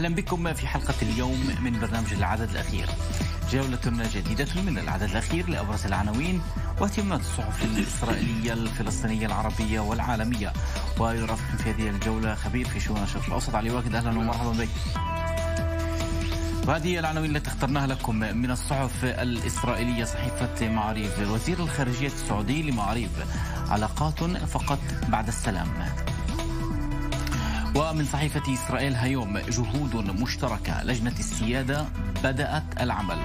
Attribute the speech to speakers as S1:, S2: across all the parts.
S1: أهلا بكم في حلقة اليوم من برنامج العدد الأخير جولة جديدة من العدد الأخير لأبرز العناوين واهتمامات الصحف الإسرائيلية الفلسطينية العربية والعالمية ويرافقكم في هذه الجولة خبير في شؤون الشرق الأوسط علي واكد أهلا ومرحبا بك وهذه العناوين التي اخترناها لكم من الصحف الإسرائيلية صحيفة معاريف وزير الخارجية السعودي لمعاريف علاقات فقط بعد السلام ومن صحيفة إسرائيل هيوم جهود مشتركة لجنة السيادة بدأت العمل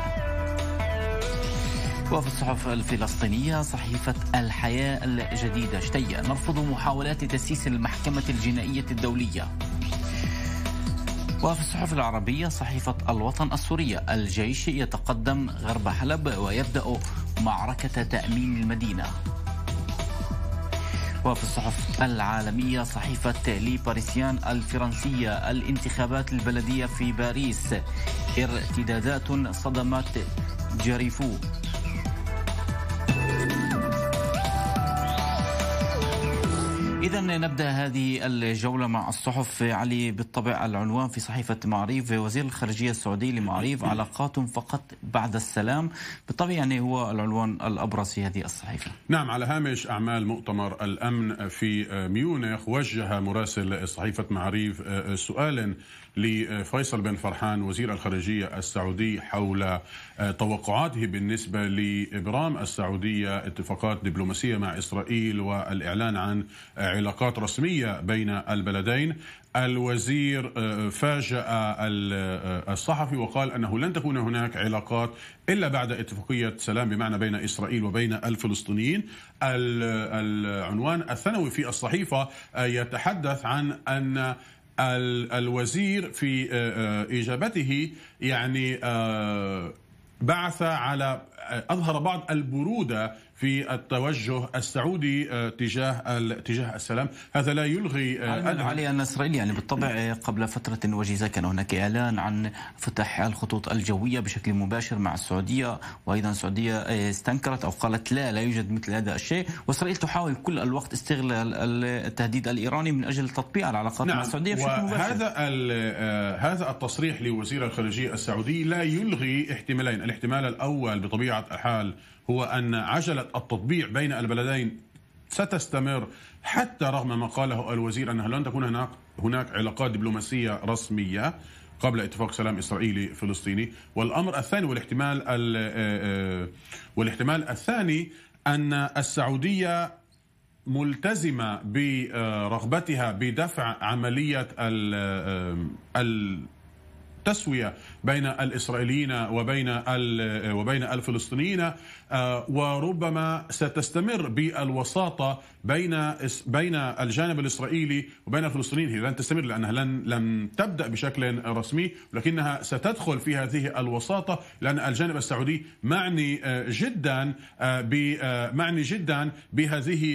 S1: وفي الصحف الفلسطينية صحيفة الحياة الجديدة شتية نرفض محاولات تسييس المحكمة الجنائية الدولية وفي الصحف العربية صحيفة الوطن السورية الجيش يتقدم غرب حلب ويبدأ معركة تأمين المدينة وفي الصحف العالمية صحيفة لي باريسيان الفرنسية الانتخابات البلدية في باريس ارتدادات صدمت جريفو إذا نبدأ هذه الجولة مع الصحف علي بالطبع العنوان في صحيفة معريف وزير الخارجية السعودي لمعريف علاقات فقط بعد السلام بالطبع يعني هو العنوان الأبرز في هذه الصحيفة
S2: نعم على هامش أعمال مؤتمر الأمن في ميونخ وجه مراسل صحيفة معريف آه، آه، سؤالا لفيصل بن فرحان وزير الخارجية السعودي حول آه، توقعاته بالنسبة لإبرام السعودية اتفاقات دبلوماسية مع إسرائيل والإعلان عن علاقات رسمية بين البلدين الوزير آه، فاجأ آه، الصحفي وقال أنه لن تكون هناك علاقات إلا بعد اتفاقية سلام بمعنى بين إسرائيل وبين الفلسطينيين العنوان الثانوي في الصحيفة يتحدث عن أن الوزير في آه، آه، اجابته يعني آه، بعث على اظهر بعض البروده في التوجه السعودي
S1: آه، تجاه تجاه السلام هذا لا يلغي آه، علي ان اسرائيل يعني بالطبع آه، قبل فتره وجيزه كان هناك اعلان عن فتح الخطوط الجويه بشكل مباشر مع السعوديه وايضا السعوديه استنكرت او قالت لا لا يوجد مثل هذا الشيء واسرائيل تحاول كل الوقت استغلال التهديد الايراني من اجل تطبيع العلاقات نعم مع السعوديه بشكل مباشر هذا
S2: هذا التصريح لوزير الخارجيه السعودي لا يلغي احتمالين الاحتمال الاول بطبيعه الحال هو أن عجلة التطبيع بين البلدين ستستمر حتى رغم ما قاله الوزير أنها لن تكون هناك هناك علاقات دبلوماسية رسمية قبل اتفاق سلام إسرائيلي فلسطيني والأمر الثاني والاحتمال آه، آه، والاحتمال الثاني أن السعودية ملتزمة برغبتها بدفع عملية آه، التسويه بين الاسرائيليين وبين وبين الفلسطينيين آه، وربما ستستمر بالوساطه بين بين الجانب الاسرائيلي وبين الفلسطينيين هي لن تستمر لانها لن لن تبدا بشكل رسمي ولكنها ستدخل في هذه الوساطه لان الجانب السعودي معني آه، جدا آه، معني جدا بهذه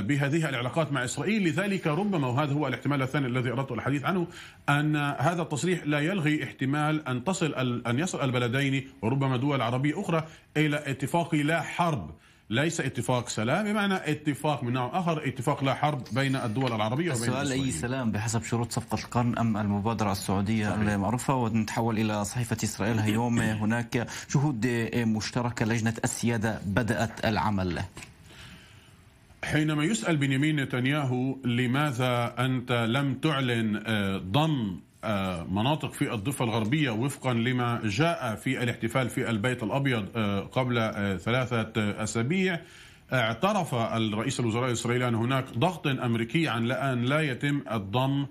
S2: بهذه العلاقات مع اسرائيل لذلك ربما وهذا هو الاحتمال الثاني الذي اردت الحديث عنه ان هذا التصريح لا يلغي يلغي احتمال ان تصل ان يصل البلدين وربما دول عربيه اخرى الى اتفاق لا حرب ليس اتفاق سلام بمعنى اتفاق من نوع اخر اتفاق لا حرب بين الدول العربيه وبين السؤال اي
S1: سلام بحسب شروط صفقه القرن ام المبادره السعوديه المعروفه ونتحول الى صحيفه اسرائيل اليوم هناك شهود مشتركه لجنه السياده بدات العمل
S2: حينما يسال بنيامين نتنياهو لماذا انت لم تعلن آه، ضم آه، مناطق في الضفة الغربية وفقا لما جاء في الاحتفال في البيت الأبيض آه، قبل آه، ثلاثة أسابيع اعترف الرئيس الوزراء الإسرائيلي أن هناك ضغط أمريكي عن أن لا يتم الضم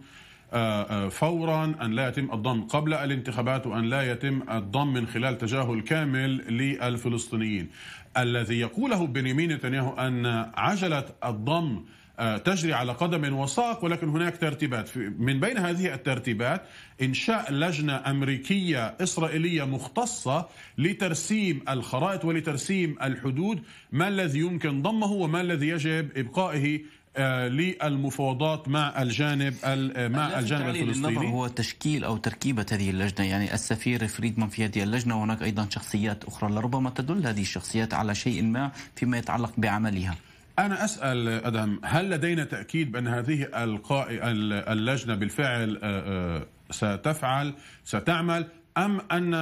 S2: فورا أن لا يتم الضم قبل الانتخابات وأن لا يتم الضم من خلال تجاهل كامل للفلسطينيين الذي يقوله بنيامين نتنياهو أن عجلة الضم آه، تجري على قدم وساق ولكن هناك ترتيبات من بين هذه الترتيبات إنشاء لجنة أمريكية إسرائيلية مختصة لترسيم الخرائط ولترسيم الحدود ما الذي يمكن ضمه وما الذي يجب إبقائه آه، للمفاوضات مع الجانب آه، مع الجانب الفلسطيني
S1: هو تشكيل او تركيبه هذه اللجنه يعني السفير فريدمان في هذه اللجنه وهناك ايضا شخصيات اخرى لربما تدل هذه الشخصيات على شيء ما فيما يتعلق بعملها
S2: أنا أسأل أدهم هل لدينا تأكيد بأن هذه اللجنة بالفعل ستفعل ستعمل أم أن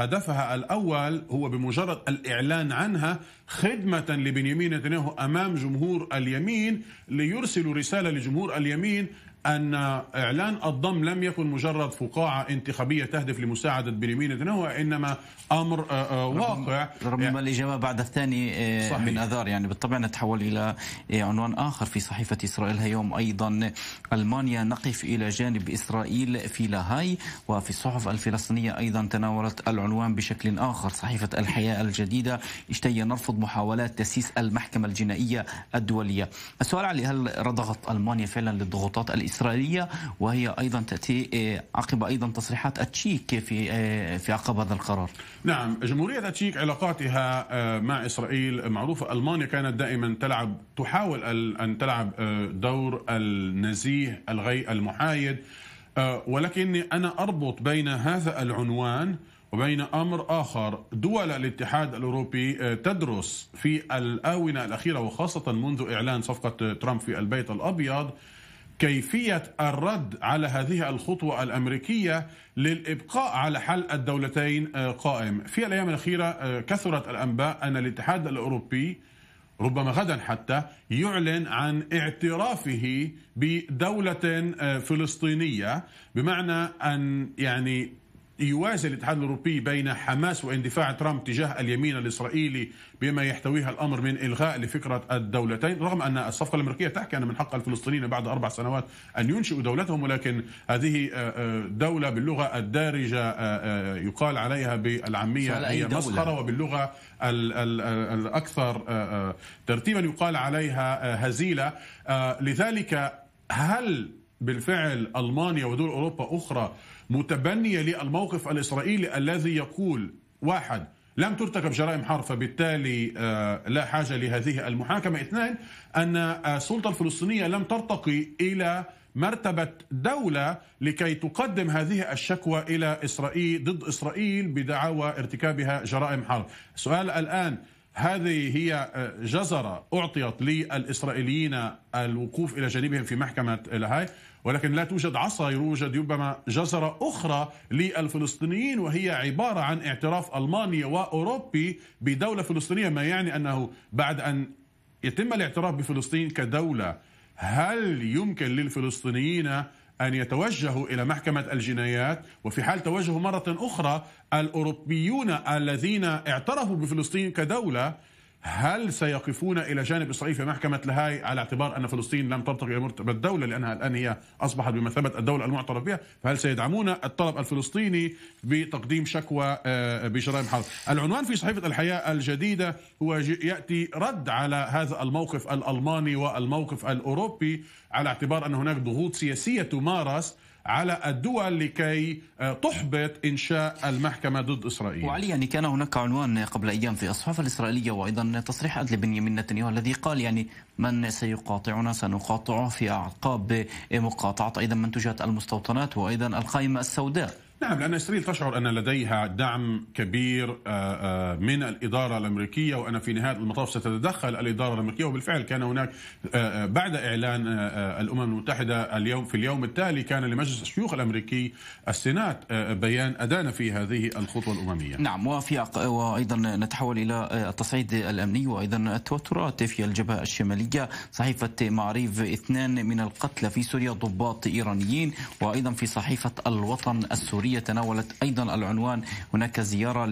S2: هدفها الأول هو بمجرد الإعلان عنها خدمة لبنيامين نتنياهو أمام جمهور اليمين ليرسلوا رسالة لجمهور اليمين أن إعلان الضم لم يكن مجرد فقاعة انتخابية تهدف لمساعدة بنيامين نتنياهو إنما أمر آه،
S1: آه، واقع ربما يعني الإجابة بعد الثاني آه، صحيح. من أذار يعني بالطبع نتحول إلى عنوان آخر في صحيفة إسرائيل هيوم أيضا ألمانيا نقف إلى جانب إسرائيل في لاهاي وفي الصحف الفلسطينية أيضا تناولت العنوان بشكل آخر صحيفة الحياة الجديدة اشتهي نرفض محاولات تسييس المحكمة الجنائية الدولية السؤال علي هل رضغت ألمانيا فعلا للضغوطات الإسرائيلية الإسرائيلية وهي أيضا تأتي آه، عقب أيضا تصريحات التشيك في آه، في عقب هذا القرار
S2: نعم جمهورية التشيك علاقاتها آه، مع إسرائيل معروفة ألمانيا كانت دائما تلعب تحاول أن تلعب دور النزيه الغي المحايد ولكني أنا أربط بين هذا العنوان وبين امر اخر دول الاتحاد الاوروبي تدرس في الاونه الاخيره وخاصه منذ اعلان صفقه ترامب في البيت الابيض كيفية الرد على هذه الخطوة الأمريكية للإبقاء على حل الدولتين آه، قائم في الأيام الأخيرة آه، كثرت الأنباء أن الاتحاد الأوروبي ربما غدا حتى يعلن عن اعترافه بدولة آه، فلسطينية بمعنى أن يعني يوازي الاتحاد الاوروبي بين حماس واندفاع ترامب تجاه اليمين الاسرائيلي بما يحتويها الامر من الغاء لفكره الدولتين، رغم ان الصفقه الامريكيه تحكي ان من حق الفلسطينيين بعد اربع سنوات ان ينشئوا دولتهم ولكن هذه آه، آه، دوله باللغه الدارجه آه، يقال عليها بالعاميه هي مسخره وباللغه الاكثر ترتيبا يقال عليها هزيله، لذلك هل بالفعل المانيا ودول اوروبا اخرى متبنية للموقف الإسرائيلي الذي يقول واحد لم ترتكب جرائم حرب فبالتالي آه، لا حاجة لهذه المحاكمة اثنان أن آه، السلطة الفلسطينية لم ترتقي إلى مرتبة دولة لكي تقدم هذه الشكوى إلى إسرائيل ضد إسرائيل بدعاوى ارتكابها جرائم حرب السؤال الآن هذه هي آه، جزرة أعطيت للإسرائيليين الوقوف إلى جانبهم في محكمة الهاي ولكن لا توجد عصا يوجد ربما جزرة أخرى للفلسطينيين وهي عبارة عن اعتراف ألمانيا وأوروبي بدولة فلسطينية ما يعني أنه بعد أن يتم الاعتراف بفلسطين كدولة هل يمكن للفلسطينيين أن يتوجهوا إلى محكمة الجنايات وفي حال توجهوا مرة أخرى الأوروبيون الذين اعترفوا بفلسطين كدولة هل سيقفون الى جانب اسرائيل في محكمه لاهاي على اعتبار ان فلسطين لم ترتقي الى مرتبه الدوله لانها الان هي اصبحت بمثابه الدوله المعترف بها، فهل سيدعمون الطلب الفلسطيني بتقديم شكوى آه، بجرائم حرب؟ العنوان في صحيفه الحياه الجديده هو ياتي رد على هذا الموقف الالماني والموقف الاوروبي على اعتبار ان هناك ضغوط سياسيه تمارس على الدول لكي آه، تحبط انشاء المحكمه ضد اسرائيل.
S1: وعلي يعني كان هناك عنوان قبل ايام في الصحف الاسرائيليه وايضا تصريحات لبنيامين نتنياهو الذي قال يعني من سيقاطعنا سنقاطعه في اعقاب مقاطعه ايضا منتجات المستوطنات وايضا القائمه السوداء.
S2: نعم لأن إسرائيل تشعر أن لديها دعم كبير آه، آه، من الإدارة الأمريكية وأن في نهاية المطاف ستتدخل الإدارة الأمريكية وبالفعل كان هناك آه، بعد إعلان الأمم المتحدة اليوم في اليوم التالي كان لمجلس الشيوخ الأمريكي السينات بيان أدان في هذه الخطوة الأممية
S1: نعم وفي وأيضا نتحول إلى التصعيد الأمني وأيضا التوترات في الجبهة الشمالية صحيفة معريف اثنان من القتلى في سوريا ضباط إيرانيين وأيضا في صحيفة الوطن السوري العربية تناولت أيضا العنوان هناك زيارة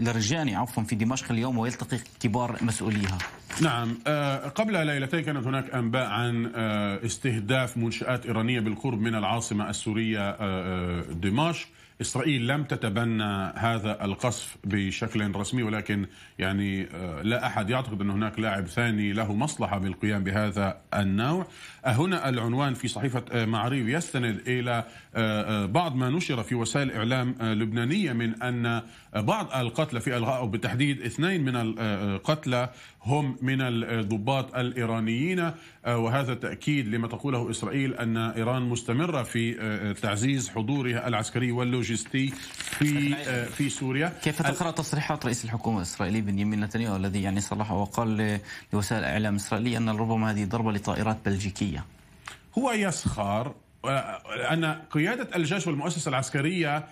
S1: لرجاني عفوا في دمشق اليوم ويلتقي كبار مسؤوليها
S2: نعم آه، قبل ليلتين كانت هناك أنباء عن آه، استهداف منشآت إيرانية بالقرب من العاصمة السورية آه، دمشق إسرائيل لم تتبنى هذا القصف بشكل رسمي ولكن يعني آه، لا أحد يعتقد أن هناك لاعب ثاني له مصلحة بالقيام بهذا النوع آه، هنا العنوان في صحيفة آه، معريف يستند إلى بعض ما نشر في وسائل إعلام لبنانية من أن بعض القتلى في الغاء أو بالتحديد اثنين من القتلى هم من الضباط الإيرانيين وهذا تأكيد لما تقوله إسرائيل أن إيران مستمرة في تعزيز حضورها العسكري واللوجستي اللوجستي في آه، في سوريا
S1: كيف تقرا تصريحات رئيس الحكومه الاسرائيلي بنيامين نتنياهو الذي يعني صرح وقال لوسائل الاعلام الاسرائيليه ان ربما هذه ضربه لطائرات بلجيكيه
S2: هو يسخر آه، ان قياده الجيش والمؤسسه العسكريه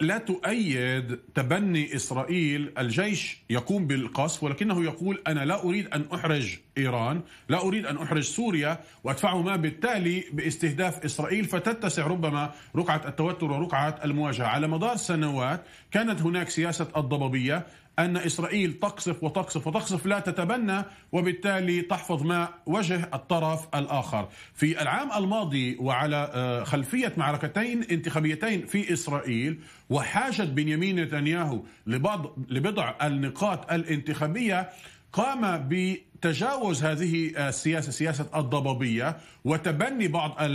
S2: لا تؤيد تبني اسرائيل الجيش يقوم بالقصف ولكنه يقول انا لا اريد ان احرج إيران لا أريد أن أحرج سوريا وأدفعهما بالتالي باستهداف إسرائيل فتتسع ربما رقعة التوتر ورقعة المواجهة على مدار سنوات كانت هناك سياسة الضبابية أن إسرائيل تقصف وتقصف وتقصف لا تتبنى وبالتالي تحفظ ما وجه الطرف الآخر في العام الماضي وعلى آه، خلفية معركتين انتخابيتين في إسرائيل وحاجة بنيامين نتنياهو لبضع النقاط الانتخابية قام ب تجاوز هذه السياسه آه، سياسه الضبابيه وتبني بعض آه،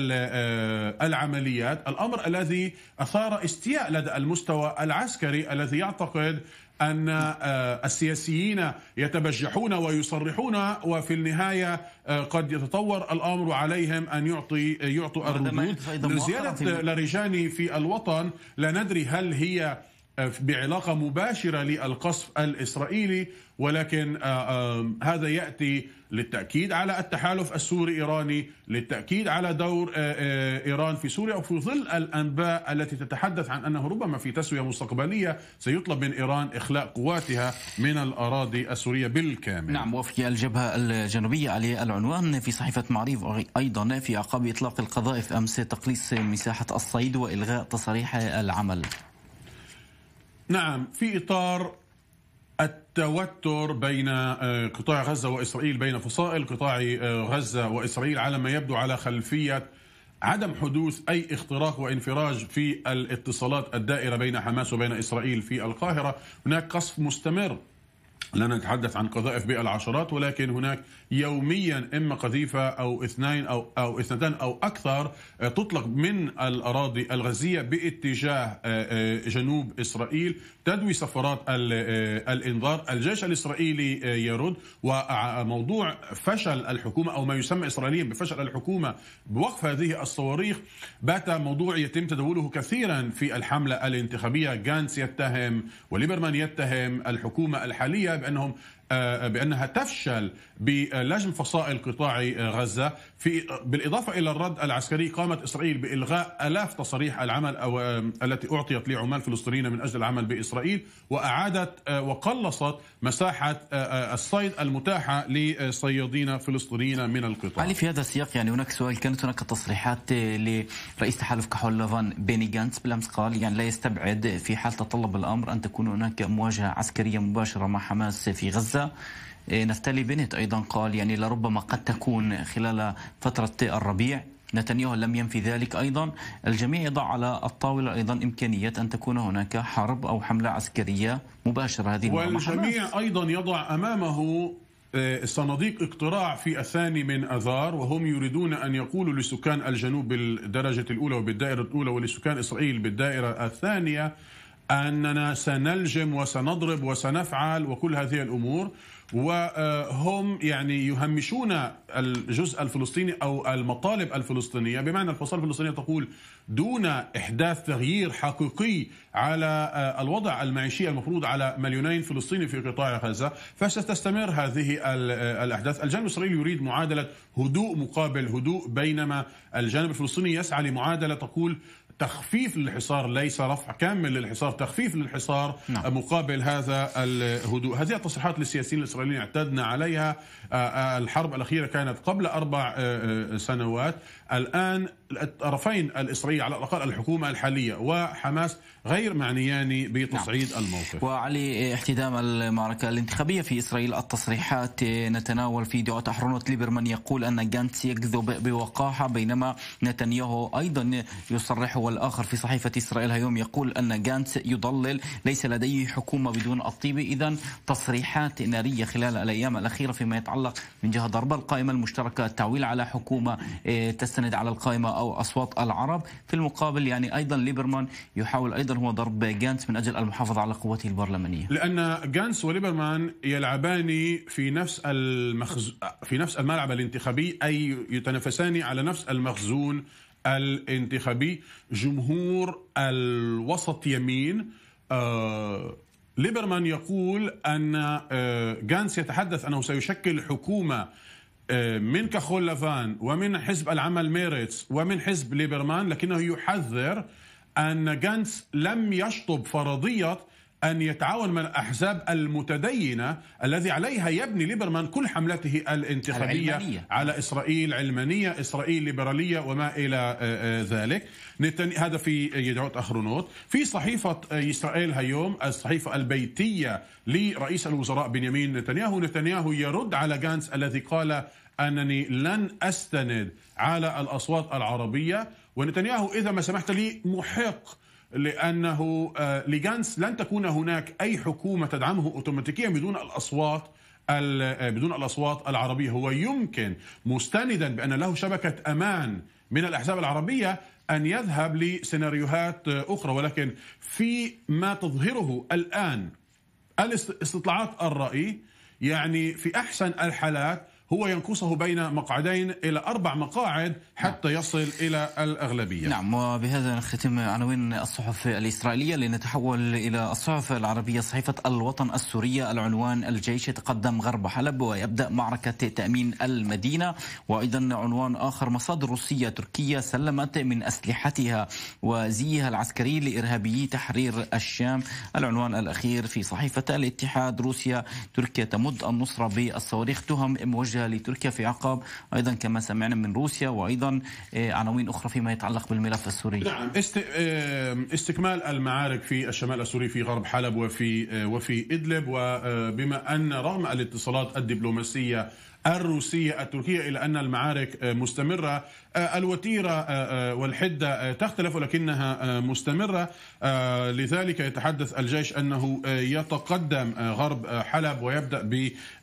S2: العمليات الامر الذي اثار استياء لدى المستوى العسكري الذي يعتقد ان آه، السياسيين يتبجحون ويصرحون وفي النهايه قد يتطور الامر وعليهم ان يعطي يعطوا الردود
S1: زياده
S2: لاريجاني في الوطن لا ندري هل هي بعلاقة مباشرة للقصف الإسرائيلي ولكن آه، آه، هذا يأتي للتأكيد على التحالف السوري إيراني للتأكيد على دور آه، إيران في سوريا وفي ظل الأنباء التي تتحدث عن أنه ربما في تسوية مستقبلية سيطلب من إيران إخلاء قواتها من الأراضي السورية بالكامل
S1: نعم وفي الجبهة الجنوبية علي العنوان في صحيفة معريف أيضا في عقاب إطلاق القذائف أمس تقليص مساحة الصيد وإلغاء تصاريح العمل
S2: نعم في إطار التوتر بين آه، قطاع غزة وإسرائيل بين فصائل قطاع آه، غزة وإسرائيل على ما يبدو على خلفية عدم حدوث أي اختراق وانفراج في الاتصالات الدائرة بين حماس وبين إسرائيل في القاهرة هناك قصف مستمر لا نتحدث عن قذائف بالعشرات ولكن هناك يوميا اما قذيفه او اثنين او او اثنتان او اكثر آه، تطلق من الاراضي الغزيه باتجاه آه، آه، جنوب اسرائيل تدوي صفارات الانذار الجيش الاسرائيلي يرد وموضوع فشل الحكومه او ما يسمى اسرائيليا بفشل الحكومه بوقف هذه الصواريخ بات موضوع يتم تداوله كثيرا في الحمله الانتخابيه جانس يتهم وليبرمان يتهم الحكومه الحاليه بانهم آه، آه، بانها تفشل بلجم فصائل قطاع آه، غزه في بالاضافه الى الرد العسكري قامت اسرائيل بالغاء الاف تصاريح العمل أو التي اعطيت لعمال فلسطينيين من اجل العمل باسرائيل واعادت وقلصت مساحه الصيد المتاحه لصيادين فلسطينيين من القطاع.
S1: علي في هذا السياق يعني هناك سؤال كانت هناك تصريحات لرئيس تحالف كحول لافان بيني جانتس بالامس قال يعني لا يستبعد في حال تطلب الامر ان تكون هناك مواجهه عسكريه مباشره مع حماس في غزه السادسة نفتلي بنت أيضا قال يعني لربما قد تكون خلال فترة الربيع نتنياهو لم ينفي ذلك أيضا الجميع يضع على الطاولة أيضا إمكانية أن تكون هناك حرب أو حملة عسكرية مباشرة هذه والجميع
S2: أيضا يضع أمامه آه، صناديق اقتراع في الثاني من اذار وهم يريدون ان يقولوا لسكان الجنوب بالدرجه الاولى وبالدائره الاولى ولسكان اسرائيل بالدائره الثانيه أننا سنلجم وسنضرب وسنفعل وكل هذه الأمور وهم يعني يهمشون الجزء الفلسطيني أو المطالب الفلسطينية بمعنى الفصائل الفلسطينية تقول دون إحداث تغيير حقيقي على آه، الوضع المعيشي المفروض على مليونين فلسطيني في قطاع غزة فستستمر هذه آه، الأحداث الجانب الإسرائيلي يريد معادلة هدوء مقابل هدوء بينما الجانب الفلسطيني يسعى لمعادلة تقول تخفيف للحصار ليس رفع كامل للحصار تخفيف للحصار نعم. مقابل هذا الهدوء هذه التصريحات للسياسيين الإسرائيليين اعتدنا عليها آه، آه، الحرب الأخيرة كانت قبل أربع آه، سنوات الآن الطرفين الإسرائيلي على الأقل الحكومة الحالية وحماس غير معنيان بتصعيد نعم. الموقف
S1: وعلي احتدام المعركة الانتخابية في إسرائيل التصريحات نتناول في فيديوهات أحرنوت ليبرمان يقول أن جانتس يكذب بوقاحة بينما نتنياهو أيضا يصرح والآخر في صحيفة إسرائيل اليوم يقول أن جانتس يضلل ليس لديه حكومة بدون الطيبة إذا تصريحات نارية خلال الأيام الأخيرة فيما يتعلق من جهة ضرب القائمة المشتركة التعويل على حكومة آه، تستند على القائمة أو أصوات العرب في المقابل يعني أيضا ليبرمان يحاول أيضا هو ضرب جانس من أجل المحافظة على قوته البرلمانية
S2: لأن جانس وليبرمان يلعبان في نفس المخز... في نفس الملعب الانتخابي أي يتنافسان على نفس المخزون الانتخابي جمهور الوسط يمين آه ليبرمان يقول ان آه جانس يتحدث انه سيشكل حكومه آه، من كحول لافان ومن حزب العمل ميريتس ومن حزب ليبرمان لكنه يحذر أن جانس لم يشطب فرضية أن يتعاون مع الأحزاب المتدينة الذي عليها يبني ليبرمان كل حملته الانتخابية العلمانية. على إسرائيل علمانية إسرائيل ليبرالية وما إلى آه، آه، ذلك هذا في يدعو أخرونوت في صحيفة آه، إسرائيل هيوم الصحيفة البيتية لرئيس الوزراء بنيامين نتنياهو نتنياهو يرد على جانس الذي قال أنني لن أستند على الأصوات العربية ونتنياهو إذا ما سمحت لي محق لأنه آه، لجانس لن تكون هناك أي حكومة تدعمه أوتوماتيكيا بدون الأصوات آه، بدون الأصوات العربية هو يمكن مستندا بأن له شبكة أمان من الأحزاب العربية أن يذهب لسيناريوهات آه، أخرى ولكن في ما تظهره الآن الاستطلاعات الرأي يعني في أحسن الحالات
S1: هو ينقصه بين مقعدين إلى أربع مقاعد حتى يصل إلى الأغلبية نعم وبهذا نختم عناوين الصحف الإسرائيلية لنتحول إلى الصحف العربية صحيفة الوطن السورية العنوان الجيش يتقدم غرب حلب ويبدأ معركة تأمين المدينة وأيضا عنوان آخر مصادر روسية تركية سلمت من أسلحتها وزيها العسكري لإرهابيي تحرير الشام العنوان الأخير في صحيفة الاتحاد روسيا تركيا تمد النصرة بالصواريخ تهم موجهة المتوجهة لتركيا في عقب أيضا كما سمعنا من روسيا وأيضا آه، عناوين أخرى فيما يتعلق بالملف السوري
S2: نعم آه، استكمال المعارك في الشمال السوري في غرب حلب وفي آه، وفي إدلب وبما أن رغم الاتصالات الدبلوماسية الروسية التركية إلى أن المعارك آه، مستمرة آه، الوتيرة آه، والحدة تختلف ولكنها مستمرة لذلك يتحدث الجيش أنه يتقدم غرب حلب ويبدأ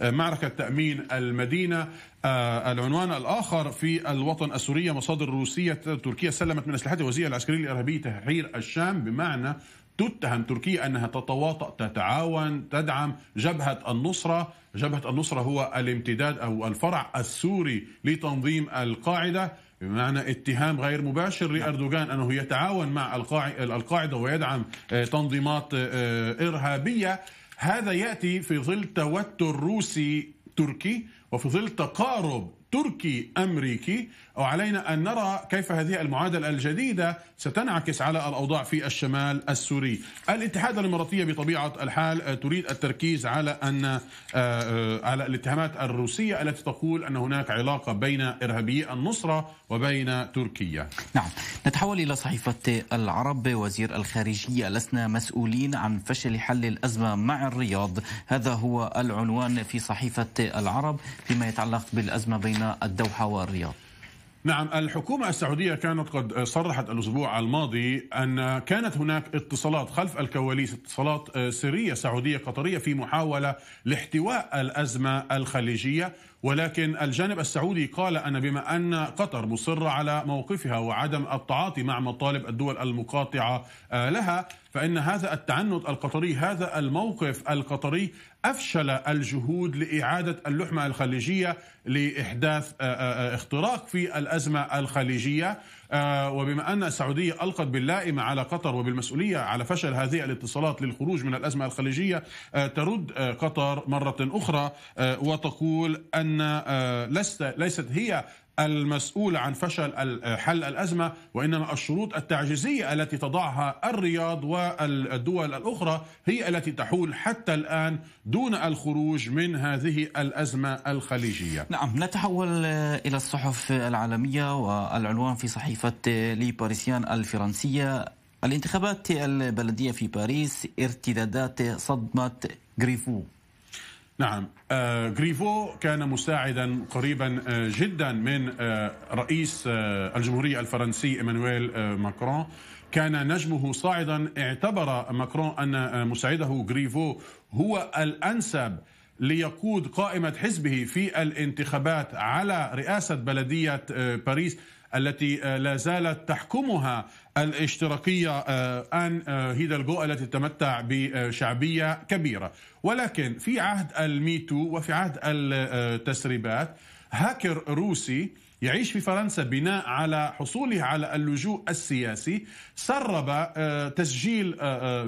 S2: بمعركة تأمين المدينة العنوان الآخر في الوطن السورية مصادر روسية تركيا سلمت من أسلحتها وزير العسكري الإرهابي تحرير الشام بمعنى تتهم تركيا انها تتواطأ تتعاون تدعم جبهه النصره، جبهه النصره هو الامتداد او الفرع السوري لتنظيم القاعده بمعنى اتهام غير مباشر نعم. لاردوغان انه يتعاون مع القاعده ويدعم آه، تنظيمات آه، ارهابيه هذا ياتي في ظل توتر روسي تركي وفي ظل تقارب تركي امريكي وعلينا أن نرى كيف هذه المعادلة الجديدة ستنعكس على الأوضاع في الشمال السوري الاتحاد الإماراتية بطبيعة الحال آه، تريد التركيز على أن آه، آه، على الاتهامات الروسية التي تقول أن هناك علاقة بين إرهابي النصرة وبين تركيا نعم نتحول
S1: إلى صحيفة العرب وزير الخارجية لسنا مسؤولين عن فشل حل الأزمة مع الرياض هذا هو العنوان في صحيفة العرب فيما يتعلق بالأزمة بين الدوحة والرياض
S2: نعم الحكومة السعودية كانت قد صرحت الأسبوع الماضي أن كانت هناك اتصالات خلف الكواليس اتصالات آه، سرية سعودية قطرية في محاولة لاحتواء الأزمة الخليجية ولكن الجانب السعودي قال أن بما أن قطر مصرة على موقفها وعدم التعاطي مع مطالب الدول المقاطعة آه، لها فإن هذا التعنت القطري هذا الموقف القطري أفشل الجهود لإعادة اللحمة الخليجية لإحداث آه، آه، اختراق في الأزمة الخليجية آه، وبما أن السعودية ألقت باللائمة على قطر وبالمسؤولية على فشل هذه الاتصالات للخروج من الأزمة الخليجية آه، ترد آه، قطر مرة أخرى وتقول أن لست ليست هي المسؤول عن فشل حل الأزمة وإنما الشروط التعجيزية التي تضعها الرياض والدول الأخرى هي التي تحول حتى الآن دون الخروج من هذه الأزمة الخليجية
S1: نعم نتحول إلى الصحف العالمية والعنوان في صحيفة لي باريسيان الفرنسية الانتخابات البلدية في باريس ارتدادات صدمة غريفو نعم غريفو آه، كان مساعدا
S2: قريبا آه، جدا من آه، رئيس الجمهورية الفرنسي إيمانويل ماكرون كان نجمه صاعدا اعتبر ماكرون أن مساعده غريفو هو الأنسب ليقود قائمة حزبه في الانتخابات على رئاسة بلدية باريس التي آه، لا زالت تحكمها الاشتراكية آه، آن آه، هيدالجو التي تتمتع بشعبية كبيرة ولكن في عهد الميتو وفي عهد التسريبات هاكر روسي يعيش في فرنسا بناء على حصوله على اللجوء السياسي سرب تسجيل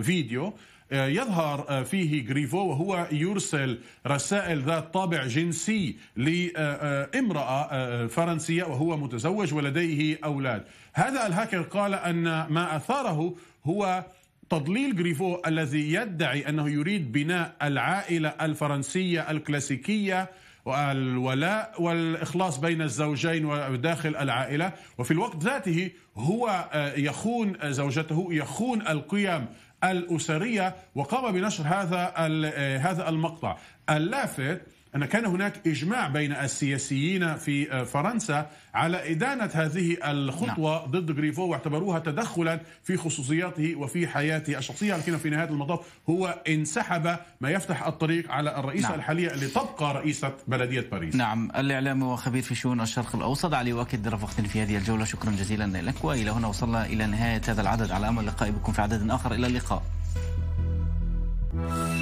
S2: فيديو آه، يظهر آه، فيه غريفو وهو يرسل رسائل ذات طابع جنسي لامرأة آه، فرنسية وهو متزوج ولديه أولاد هذا الهاكر قال أن ما أثاره هو تضليل غريفو الذي يدعي أنه يريد بناء العائلة الفرنسية الكلاسيكية والولاء والإخلاص بين الزوجين وداخل العائلة وفي الوقت ذاته هو يخون زوجته يخون القيم الأسرية وقام بنشر هذا آه، هذا المقطع اللافت أن كان هناك إجماع بين السياسيين في آه، فرنسا على إدانة هذه الخطوة نعم. ضد غريفو واعتبروها تدخلا في خصوصياته وفي حياته الشخصية لكن في نهاية المطاف هو
S1: انسحب ما يفتح الطريق على الرئيسة نعم. الحالية لتبقى رئيسة بلدية باريس نعم الإعلامي وخبير في شؤون الشرق الأوسط علي واكد رافقتني في هذه الجولة شكرا جزيلا لك وإلى هنا وصلنا إلى نهاية هذا العدد على أمل اللقاء بكم في عدد آخر إلى اللقاء